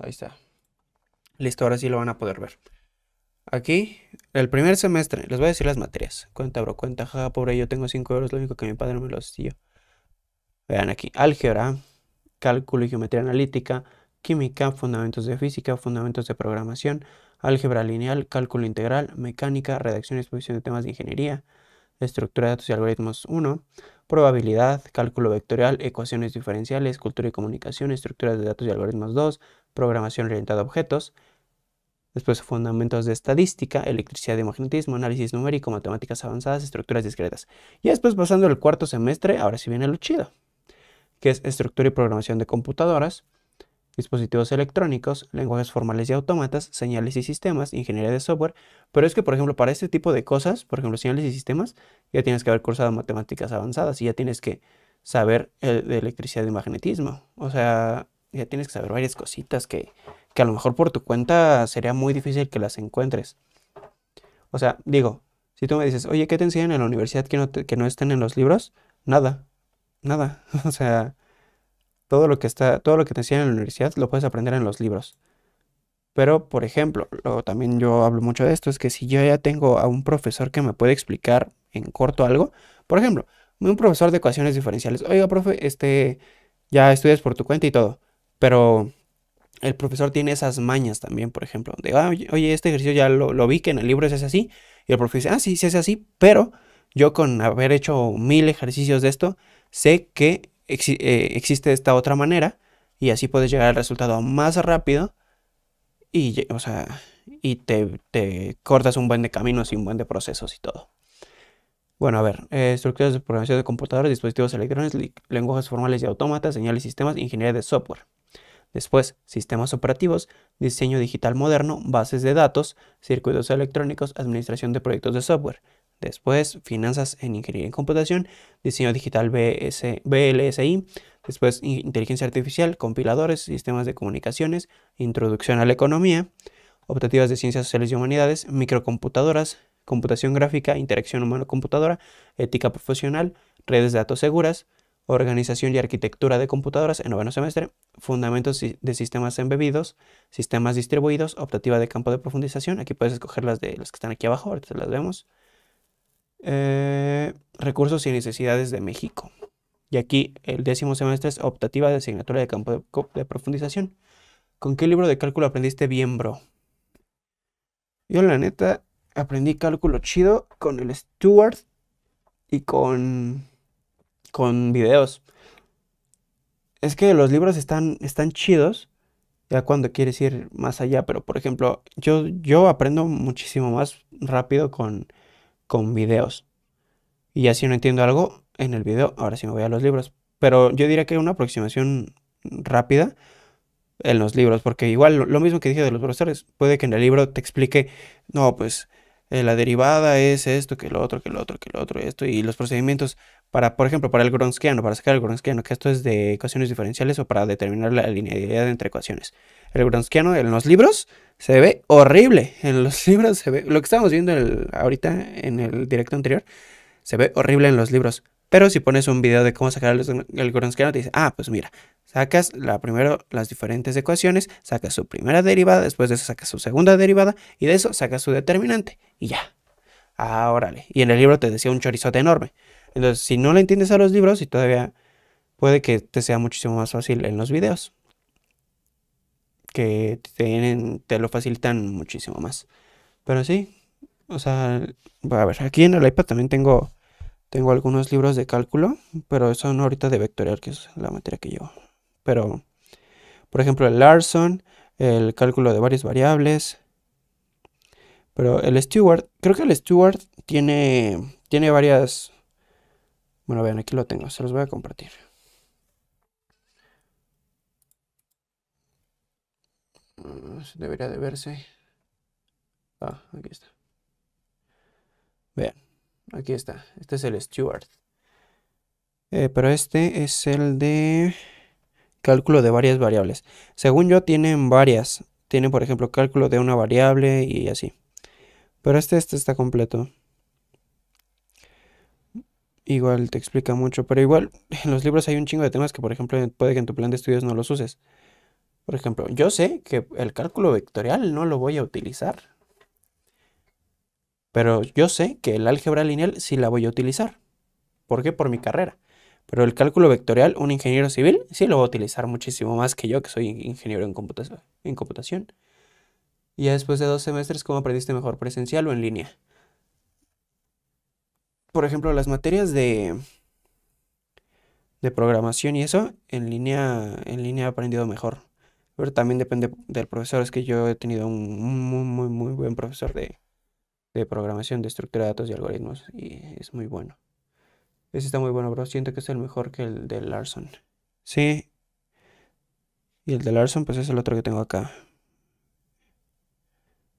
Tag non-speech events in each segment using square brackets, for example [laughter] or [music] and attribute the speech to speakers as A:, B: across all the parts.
A: Ahí está. Listo, ahora sí lo van a poder ver. Aquí, el primer semestre, les voy a decir las materias. Cuenta, bro, cuenta, jaja, pobre, yo tengo 5 euros, lo único que mi padre me los dio. Vean aquí, álgebra, cálculo y geometría analítica, química, fundamentos de física, fundamentos de programación, álgebra lineal, cálculo integral, mecánica, redacción y exposición de temas de ingeniería, estructura de datos y algoritmos 1, probabilidad, cálculo vectorial, ecuaciones diferenciales, cultura y comunicación, estructura de datos y algoritmos 2, programación orientada a objetos, después fundamentos de estadística, electricidad y magnetismo, análisis numérico, matemáticas avanzadas, estructuras discretas. Y después pasando el cuarto semestre, ahora sí viene lo chido, que es estructura y programación de computadoras, dispositivos electrónicos, lenguajes formales y autómatas, señales y sistemas, ingeniería de software, pero es que por ejemplo para este tipo de cosas, por ejemplo señales y sistemas, ya tienes que haber cursado matemáticas avanzadas y ya tienes que saber el eh, de electricidad y magnetismo. O sea, ya tienes que saber varias cositas que, a lo mejor por tu cuenta sería muy difícil que las encuentres. O sea, digo, si tú me dices, oye, ¿qué te enseñan en la universidad que no, que no estén en los libros? Nada, nada. [laughs] o sea, todo lo que está, todo lo que te enseñan en la universidad lo puedes aprender en los libros. Pero, por ejemplo, también yo hablo mucho de esto, es que si yo ya tengo a un profesor que me puede explicar en corto algo, por ejemplo, un profesor de ecuaciones diferenciales, oiga, profe, este, ya estudias por tu cuenta y todo. Pero el profesor tiene esas mañas también, por ejemplo, donde, ah, oye, este ejercicio ya lo, vi que en el libro es hace así, y el profesor dice, ah, sí, se hace así, pero yo con haber hecho mil ejercicios de esto, sé que eh, existe esta otra manera, y así puedes llegar al resultado más rápido, y, o sea, y te, cortas un buen de caminos y un buen de procesos y todo. Bueno, a ver, eh, estructuras de programación de computadores, dispositivos electrónicos, lenguajes formales y autómatas, señales y sistemas, ingeniería de software. Después, sistemas operativos, diseño digital moderno, bases de datos, circuitos electrónicos, administración de proyectos de software. Después, finanzas en ingeniería y computación, diseño digital BLSI. Después, inteligencia artificial, compiladores, sistemas de comunicaciones, introducción a la economía, optativas de ciencias sociales y humanidades, microcomputadoras, computación gráfica, interacción humano-computadora, ética profesional, redes de datos seguras, Organización y Arquitectura de Computadoras en noveno semestre, Fundamentos de Sistemas Embebidos, Sistemas Distribuidos, Optativa de Campo de Profundización, aquí puedes escoger las de las que están aquí abajo, ahorita las vemos. Eh, recursos y Necesidades de México. Y aquí el décimo semestre es Optativa de Asignatura de Campo de, Profundización. ¿Con qué libro de cálculo aprendiste bien, bro? Yo la neta aprendí cálculo chido con el Stewart y con con videos. Es que los libros están, están chidos ya cuando quieres ir más allá, pero por ejemplo, yo, yo aprendo muchísimo más rápido con, videos. Y así no entiendo algo en el video, ahora sí me voy a los libros. Pero yo diría que una aproximación rápida en los libros, porque igual lo, mismo que dije de los profesores, puede que en el libro te explique, no, pues eh, la derivada es esto, que lo otro, que lo otro, que lo otro, esto, y los procedimientos, para, por ejemplo, para el gronskiano, para sacar el gronskiano, que esto es de ecuaciones diferenciales o para determinar la linealidad entre ecuaciones. El gronskiano en los libros se ve horrible. En los [laughs] libros se ve, lo que estábamos viendo ahorita en el directo anterior, se ve horrible en los libros. Pero si pones un video de cómo sacar el, gronskiano, te dice, ah, pues mira, sacas la, primero las diferentes ecuaciones, sacas su primera derivada, después de eso sacas su segunda derivada y de eso sacas su determinante y ya. Ah, órale. Y en el libro te decía un chorizote enorme. Entonces, si no le entiendes a los libros, y todavía puede que te sea muchísimo más fácil en los videos. Que te lo facilitan muchísimo más. Pero sí, o sea, a ver, aquí en el iPad también tengo, tengo algunos libros de cálculo, pero son ahorita de vectorial, que es la materia que yo... Pero, por ejemplo, el Larson, el cálculo de varias variables. Pero el Stewart, creo que el Stewart tiene, tiene varias bueno, vean, aquí lo tengo, se los voy a compartir. Ah, debería de verse. Ah, aquí está. Vean, aquí está. Este es el Stewart. Eh, pero este es el de cálculo de varias variables. Según yo, tienen varias. Tienen, por ejemplo, cálculo de una variable y así. Pero este, este está completo igual te explica mucho, pero igual [laughs] en los libros hay un chingo de temas que, por ejemplo, puede que en tu plan de estudios no los uses. Por ejemplo, yo sé que el cálculo vectorial no lo voy a utilizar, pero yo sé que el álgebra lineal sí la voy a utilizar. ¿Por qué? Por mi carrera. Pero el cálculo vectorial, un ingeniero civil sí lo va a utilizar muchísimo más que yo, que soy ingeniero en, en computación. Y ya después de dos semestres, ¿cómo aprendiste mejor? ¿Presencial o en línea? por ejemplo, las materias de, de programación y eso, en línea, en línea he aprendido mejor. Pero también depende del profesor. Es que yo he tenido un muy, muy, muy buen profesor de, de programación, de estructura de datos y algoritmos. Y es muy bueno. Ese está muy bueno, bro. Siento que es el mejor que el de Larson. Sí. Y el de Larson, pues es el otro que tengo acá.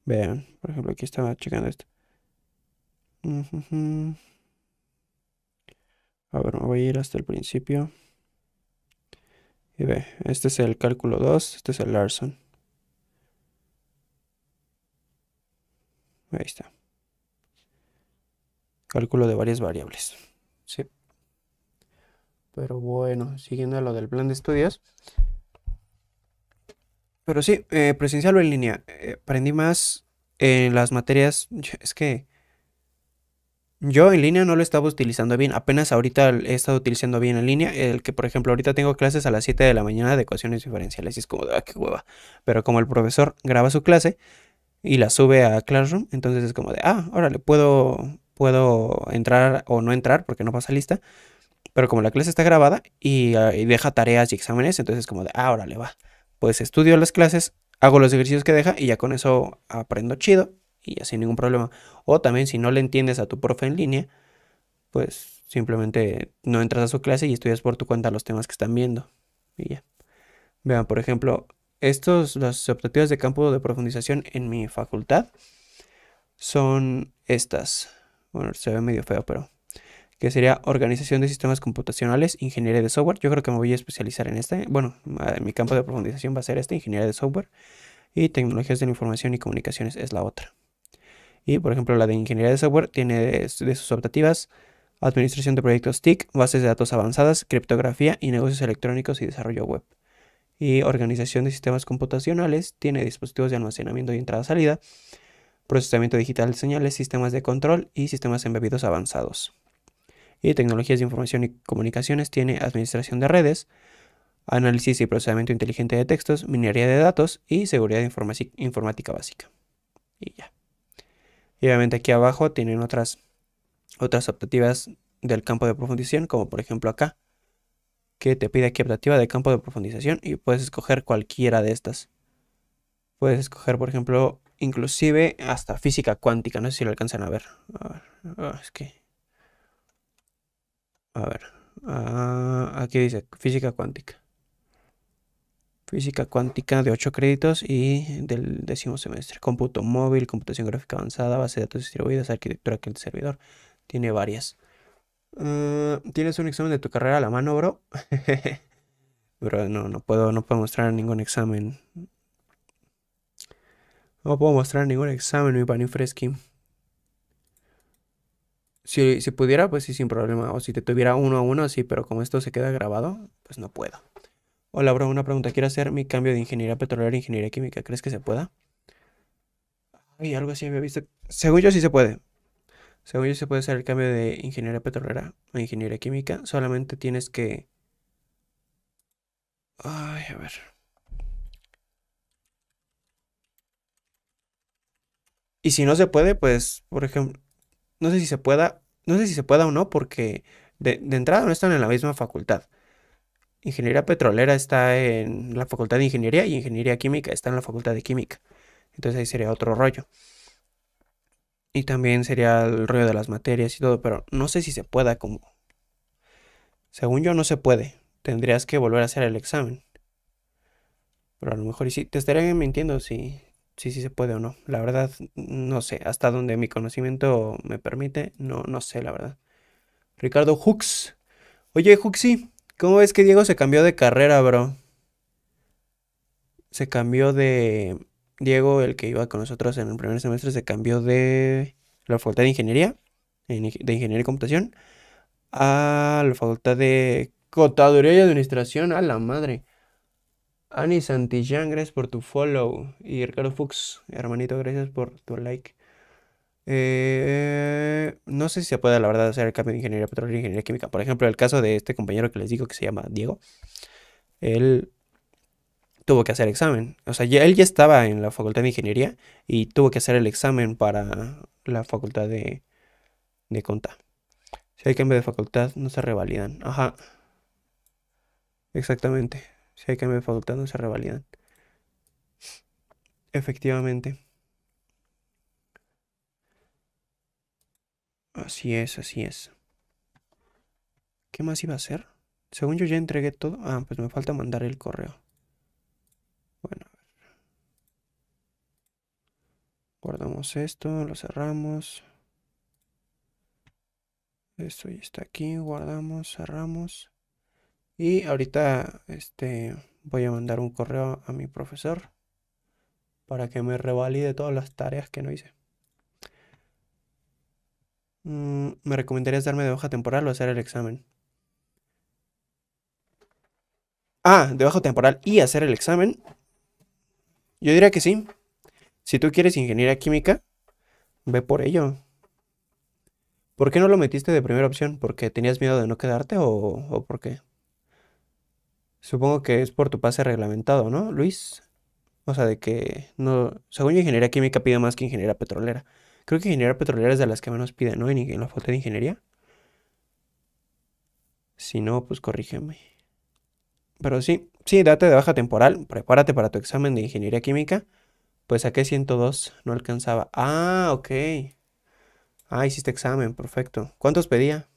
A: Vean, por ejemplo, aquí estaba checando esto. A ver, me voy a ir hasta el principio. Y ve, este es el cálculo 2, este es el Larson. Ahí está. Cálculo de varias variables. Sí. Pero bueno, siguiendo lo del plan de estudios. Pero sí, eh, presencial o en línea. Eh, aprendí más en las materias. [laughs] Es que yo en línea no lo estaba utilizando bien, apenas ahorita he estado utilizando bien en línea, el que por ejemplo ahorita tengo clases a las 7 de la mañana de ecuaciones diferenciales y es como, de ah, qué hueva, pero como el profesor graba su clase y la sube a Classroom, entonces es como de, ah, órale, puedo, puedo entrar o no entrar porque no pasa lista, pero como la clase está grabada y, ah, y deja tareas y exámenes, entonces es como de, ah, órale, va, pues estudio las clases, hago los ejercicios que deja y ya con eso aprendo chido y ya sin ningún problema. O también si no le entiendes a tu profe en línea, pues simplemente no entras a su clase y estudias por tu cuenta los temas que están viendo. Y ya. Vean, por ejemplo, estos, las optativas de campo de profundización en mi facultad son estas. Bueno, se ve medio feo, pero... Que sería organización de sistemas computacionales, ingeniería de software. Yo creo que me voy a especializar en este. Bueno, mi campo de profundización va a ser este, ingeniería de software. Y tecnologías de la información y comunicaciones es la otra. Y por ejemplo, la de ingeniería de software tiene de, sus optativas administración de proyectos TIC, bases de datos avanzadas, criptografía y negocios electrónicos y desarrollo web. Y organización de sistemas computacionales tiene dispositivos de almacenamiento y entrada-salida, procesamiento digital de señales, sistemas de control y sistemas embebidos avanzados. Y tecnologías de información y comunicaciones tiene administración de redes, análisis y procesamiento inteligente de textos, minería de datos y seguridad informática básica. Y ya. Y obviamente aquí abajo tienen otras, otras optativas del campo de profundización, como por ejemplo acá, que te pide aquí optativa de campo de profundización y puedes escoger cualquiera de estas. Puedes escoger, por ejemplo, inclusive hasta física cuántica, no sé si lo alcanzan a ver. A ver, ah, aquí dice física cuántica física cuántica de 8 créditos y del décimo semestre. Cómputo móvil, computación gráfica avanzada, base de datos distribuidas, arquitectura que el servidor. Tiene varias. Ah, ¿Tienes un examen de tu carrera a la mano, bro? [laughs] bro, no, no puedo, no puedo mostrar ningún examen. No puedo mostrar ningún examen, mi pan fresqui. Si, si pudiera, pues sí, sin problema. O si te tuviera uno a uno, sí, pero como esto se queda grabado, pues no puedo. Hola, bro, una pregunta. Quiero hacer mi cambio de ingeniería petrolera a ingeniería química. ¿Crees que se pueda? Ay, algo así había visto. Según yo sí se puede. Según yo se puede hacer el cambio de ingeniería petrolera a ingeniería química. Solamente tienes que... Ay, a ver. Y si no se puede, pues, por ejemplo, no sé si se pueda, no sé si se pueda o no, porque de entrada no están en la misma facultad ingeniería petrolera está en la Facultad de Ingeniería y ingeniería química está en la Facultad de Química. Entonces ahí sería otro rollo. Y también sería el rollo de las materias y todo, pero no sé si se pueda como... Según yo no se puede. Tendrías que volver a hacer el examen. Pero a lo mejor y sí, te estaré mintiendo si, si, si se puede o no. La verdad, no sé. Hasta donde mi conocimiento me permite, no, no sé, la verdad. Ricardo Hooks. Oye, sí. ¿Cómo ves que Diego se cambió de carrera, bro? Se cambió de... Diego, el que iba con nosotros en el primer semestre, se cambió de la Facultad de Ingeniería, de Ingeniería y Computación, a la Facultad de Cotaduría y Administración, a la madre. Ani Santillán, gracias por tu follow. Y Ricardo Fuchs, hermanito, gracias por tu like. Eh, no sé si se puede, la verdad, hacer el cambio de ingeniería petrolera a ingeniería química. Por ejemplo, el caso de este compañero que les digo que se llama Diego. Él tuvo que hacer examen. O sea, él ya estaba en la facultad de ingeniería y tuvo que hacer el examen para la facultad de, de conta. Si hay cambio de facultad, no se revalidan. Ajá. Exactamente. Si hay cambio de facultad, no se revalidan. Efectivamente. Así es, así es. ¿Qué más iba a hacer? Según yo ya entregué todo. Ah, pues me falta mandar el correo. Bueno, a ver. Guardamos esto, lo cerramos. Esto ya está aquí, guardamos, cerramos. Y ahorita este, voy a mandar un correo a mi profesor para que me revalide todas las tareas que no hice. Mm, ¿Me recomendarías darme de baja temporal o hacer el examen? Ah, de baja temporal y hacer el examen. Yo diría que sí. Si tú quieres ingeniería química, ve por ello. ¿Por qué no lo metiste de primera opción? ¿Porque tenías miedo de no quedarte o, por qué? Supongo que es por tu pase reglamentado, ¿no, Luis? O sea, de que no. Según ingeniería química pide más que ingeniería petrolera. Creo que ingeniería petrolera es de las que menos piden, ¿no? En, la foto de ingeniería. Si no, pues corrígeme. Pero sí, sí, date de baja temporal. Prepárate para tu examen de ingeniería química. Pues saqué 102, no alcanzaba. Ah, ok. Ah, hiciste examen, perfecto. ¿Cuántos pedía?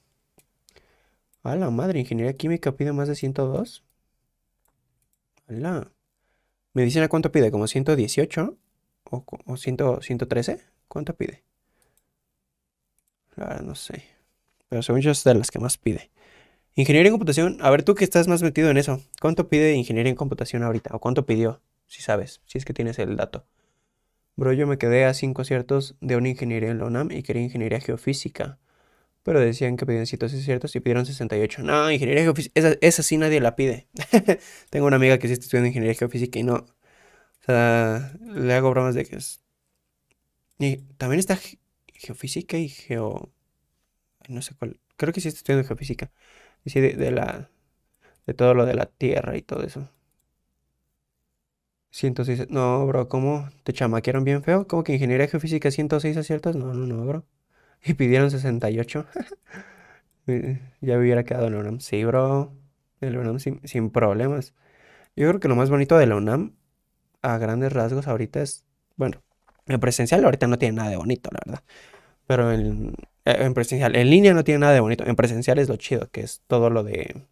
A: A la madre, ingeniería química pide más de 102. Ala. ¿Medicina cuánto pide? ¿Como 118? ¿O, 113? ¿Cuánto pide? Claro, no sé. Pero son muchas de las que más pide. Ingeniería en computación. A ver, tú que estás más metido en eso. ¿Cuánto pide ingeniería en computación ahorita? ¿O cuánto pidió? Si sabes, si es que tienes el dato. Bro, yo me quedé a cinco aciertos de una ingeniería en la UNAM y quería ingeniería geofísica. Pero decían que pedían 100 ciertos y pidieron 68. No, ingeniería geofísica. Esa, esa sí nadie la pide. [laughs] Tengo una amiga que sí está estudiando ingeniería geofísica y no. O sea, le hago bromas de que es y también está geofísica y geo... No sé cuál. Creo que sí estoy estudiando geofísica. Sí, de, la... De todo lo de la Tierra y todo eso. 106... No, bro, ¿cómo? ¿Te chamaquearon bien feo? ¿Cómo que ingeniería geofísica 106 aciertos? No, no, no, bro. [laughs] Y pidieron 68. [laughs] Eh, ya hubiera quedado en la UNAM. Sí, bro. El UNAM sin, sin problemas. Yo creo que lo más bonito de la UNAM, a grandes rasgos ahorita, es... Bueno, en presencial ahorita no tiene nada de bonito, la verdad. Pero en, eh, en presencial, en línea no tiene nada de bonito. En presencial es lo chido, que es todo lo de...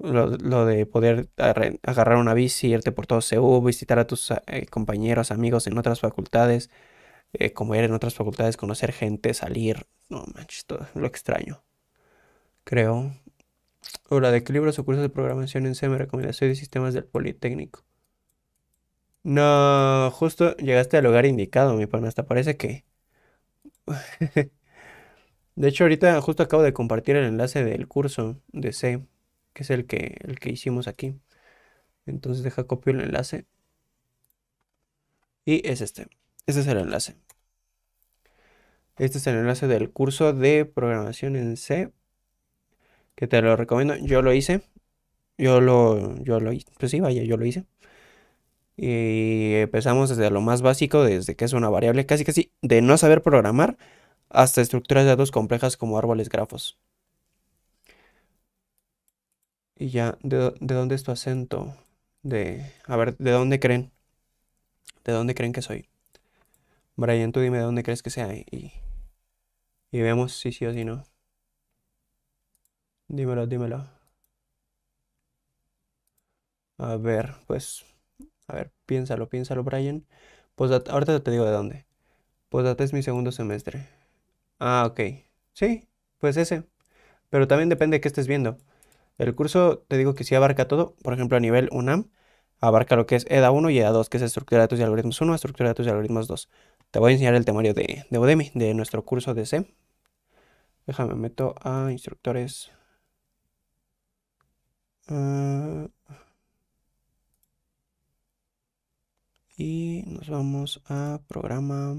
A: Lo, de poder agarrar una bici, irte por todo CU, visitar a tus eh, compañeros, amigos en otras facultades, eh, como ir en otras facultades, conocer gente, salir. No manches, todo lo extraño. Creo. Hola, ¿de qué su curso de programación en C me recomiendas? de sistemas del Politécnico. No, justo llegaste al lugar indicado, mi pana. Hasta parece que. [laughs] de hecho, ahorita justo acabo de compartir el enlace del curso de C, que es el que, el que hicimos aquí. Entonces deja copio el enlace. Y es este. Este es el enlace. Este es el enlace del curso de programación en C. Que te lo recomiendo. Yo lo hice. Yo lo, yo lo hice. Pues sí, vaya, yo lo hice. Y empezamos desde lo más básico, desde que es una variable casi casi de no saber programar, hasta estructuras de datos complejas como árboles grafos. Y ya, ¿de, dónde es tu acento? De, a ver, ¿de dónde creen? ¿De dónde creen que soy? Brian, tú dime de dónde crees que sea y, y vemos si sí o si no. Dímelo, dímelo. A ver, pues a ver, piénsalo, piénsalo, Brian. Pues ahorita te digo de dónde. Pues pues es mi segundo semestre. Ah, ok. Sí, pues ese. Pero también depende de qué estés viendo. El curso, te digo que sí abarca todo. Por ejemplo, a nivel UNAM, abarca lo que es EDA 1 y EDA 2, que es estructura de datos y algoritmos 1, estructura de datos y algoritmos 2. Te voy a enseñar el temario de, de Udemy, de nuestro curso de C. Déjame, meto a instructores. Ah, y nos vamos a programa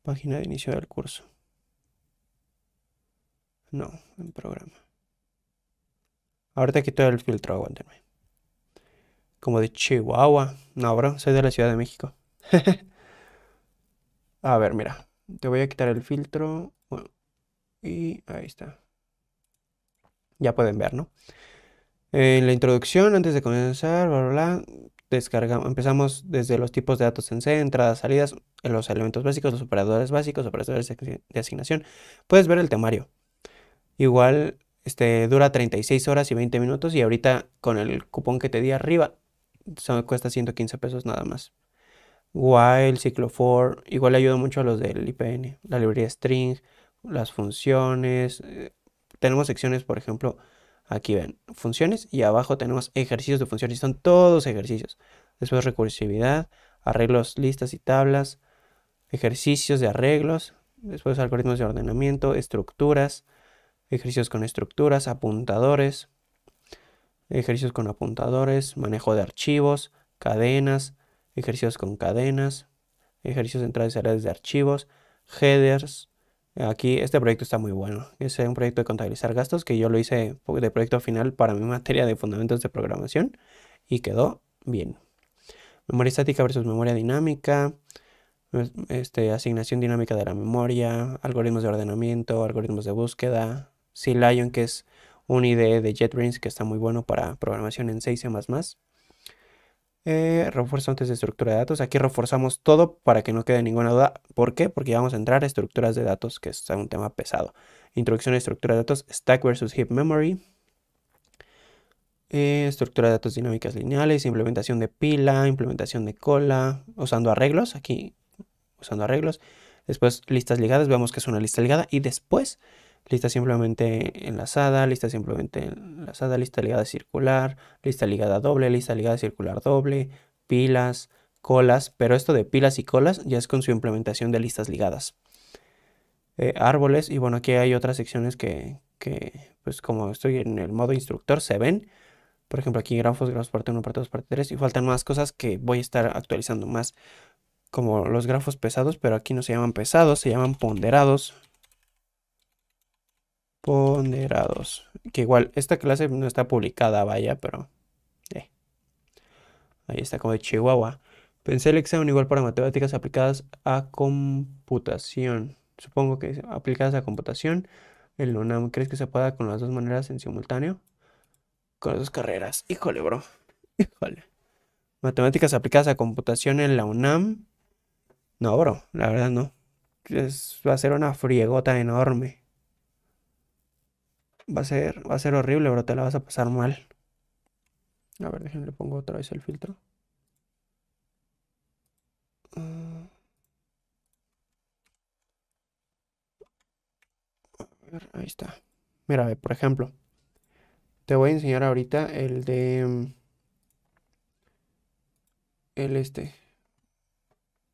A: página de inicio del curso no en programa ahorita quito el filtro aguántenme como de Chihuahua no bro soy de la Ciudad de México [laughs] a ver mira te voy a quitar el filtro y ahí está ya pueden ver no en eh, la introducción antes de comenzar bla, bla descargamos, empezamos desde los tipos de datos en C, entradas, salidas, los elementos básicos, los operadores básicos, operadores de asignación. Puedes ver el temario. Igual este, dura 36 horas y 20 minutos y ahorita con el cupón que te di arriba solo cuesta 115 pesos nada más. While, ciclo for, igual ayuda mucho a los del IPN, la librería string, las funciones. Eh, tenemos secciones, por ejemplo, Aquí ven, funciones y abajo tenemos ejercicios de funciones. Son todos ejercicios. Después recursividad, arreglos, listas y tablas, ejercicios de arreglos, después algoritmos de ordenamiento, estructuras, ejercicios con estructuras, apuntadores, ejercicios con apuntadores, manejo de archivos, cadenas, ejercicios con cadenas, ejercicios de entradas y salidas de archivos, headers, Aquí este proyecto está muy bueno. Es eh, un proyecto de contabilizar gastos que yo lo hice de proyecto final para mi materia de fundamentos de programación y quedó bien. Memoria estática versus memoria dinámica, este, asignación dinámica de la memoria, algoritmos de ordenamiento, algoritmos de búsqueda, C-Lion que es un IDE de JetBrains que está muy bueno para programación en 6 y más. Eh, antes de estructura de datos. Aquí reforzamos todo para que no quede ninguna duda. ¿Por qué? Porque vamos a entrar a estructuras de datos, que es un tema pesado. Introducción a estructura de datos, stack versus heap memory. Eh, estructura de datos dinámicas lineales, implementación de pila, implementación de cola, usando arreglos. Aquí, usando arreglos. Después, listas ligadas. vemos que es una lista ligada. Y después lista simplemente enlazada, lista simplemente enlazada, lista ligada circular, lista ligada doble, lista ligada circular doble, pilas, colas, pero esto de pilas y colas ya es con su implementación de listas ligadas. Eh, árboles, y bueno, aquí hay otras secciones que, que, pues como estoy en el modo instructor, se ven. Por ejemplo, aquí grafos, grafos parte 1, parte 2, parte 3, y faltan más cosas que voy a estar actualizando más, como los grafos pesados, pero aquí no se llaman pesados, se llaman ponderados, ponderados. Que igual, esta clase no está publicada, vaya, pero... Eh. Ahí está como de Chihuahua. Pensé el examen igual para matemáticas aplicadas a computación. Supongo que aplicadas a computación. El UNAM, ¿crees que se pueda con las dos maneras en simultáneo? Con las dos carreras. Híjole, bro. [laughs] Híjole. Matemáticas aplicadas a computación en la UNAM. No, bro. La verdad no. va a ser una friegota enorme. Va a ser, va a ser horrible, pero te la vas a pasar mal. A ver, déjenme le pongo otra vez el filtro. Mm. A ver, ahí está. Mira, por ejemplo, te voy a enseñar ahorita el de mm, el este.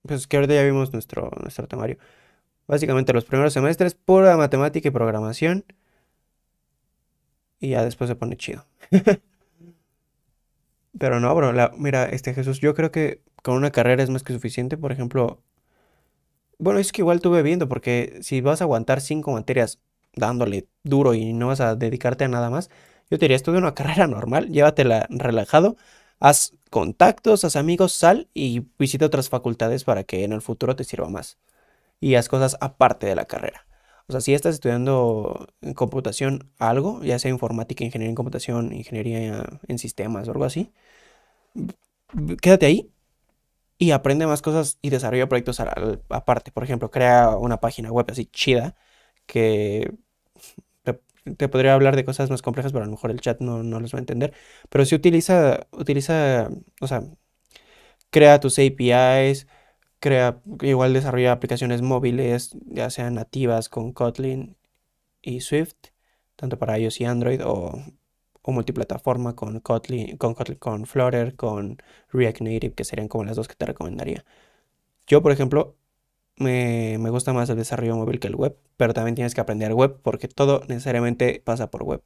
A: Pues que ahorita ya vimos nuestro, nuestro temario. Básicamente los primeros semestres, pura matemática y programación. Y ya después se pone chido. [laughs] Pero no, bro, la, mira, este Jesús, yo creo que con una carrera es más que suficiente. Por ejemplo, bueno, es que igual tuve viendo, porque si vas a aguantar cinco materias dándole duro y no vas a dedicarte a nada más, yo te diría, estudia una [laughs] carrera normal, llévatela relajado, haz contactos, haz amigos, sal y visita otras facultades para que en el futuro te sirva más. Y haz cosas aparte de la carrera. O sea, si estás estudiando en computación algo, ya sea informática, ingeniería en computación, ingeniería en sistemas o algo así, quédate ahí y aprende más cosas y desarrolla proyectos aparte. Por ejemplo, crea una página web así chida que te, podría hablar de cosas más complejas, pero a lo mejor el chat no, no los va a entender. Pero si utiliza, utiliza, o sea, crea tus APIs, crea, igual desarrolla aplicaciones móviles, ya sean nativas con Kotlin y Swift, tanto para iOS y Android, o, multiplataforma con Kotlin, con con Flutter, con React Native, que serían como las dos que te recomendaría. Yo, por ejemplo, me gusta más el desarrollo móvil que el web, pero también tienes que aprender web porque todo necesariamente pasa por web.